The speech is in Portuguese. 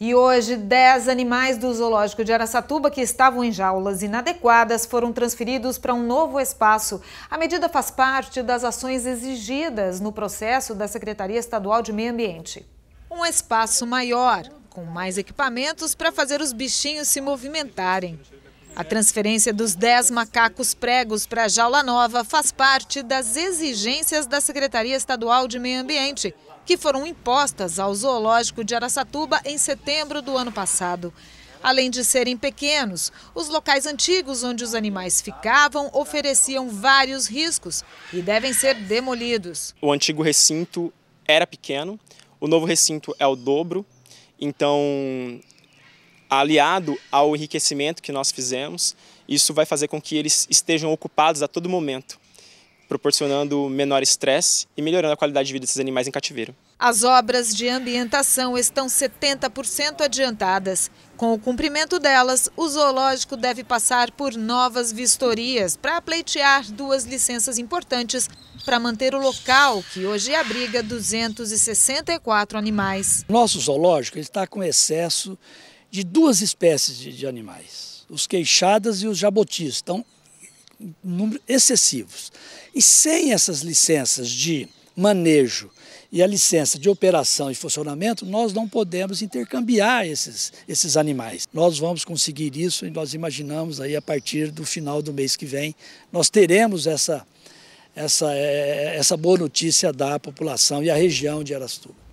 E hoje, 10 animais do zoológico de Aracatuba que estavam em jaulas inadequadas foram transferidos para um novo espaço. A medida faz parte das ações exigidas no processo da Secretaria Estadual de Meio Ambiente. Um espaço maior, com mais equipamentos para fazer os bichinhos se movimentarem. A transferência dos 10 macacos pregos para a jaula nova faz parte das exigências da Secretaria Estadual de Meio Ambiente, que foram impostas ao Zoológico de Araçatuba em setembro do ano passado. Além de serem pequenos, os locais antigos onde os animais ficavam ofereciam vários riscos e devem ser demolidos. O antigo recinto era pequeno, o novo recinto é o dobro, então aliado ao enriquecimento que nós fizemos, isso vai fazer com que eles estejam ocupados a todo momento, proporcionando menor estresse e melhorando a qualidade de vida desses animais em cativeiro. As obras de ambientação estão 70% adiantadas. Com o cumprimento delas, o zoológico deve passar por novas vistorias para pleitear duas licenças importantes para manter o local, que hoje abriga 264 animais. Nosso zoológico está com excesso de duas espécies de, de animais, os queixadas e os jabutis, estão em números excessivos. E sem essas licenças de manejo e a licença de operação e funcionamento, nós não podemos intercambiar esses, esses animais. Nós vamos conseguir isso e nós imaginamos aí a partir do final do mês que vem, nós teremos essa, essa, eh, essa boa notícia da população e a região de Arastuba.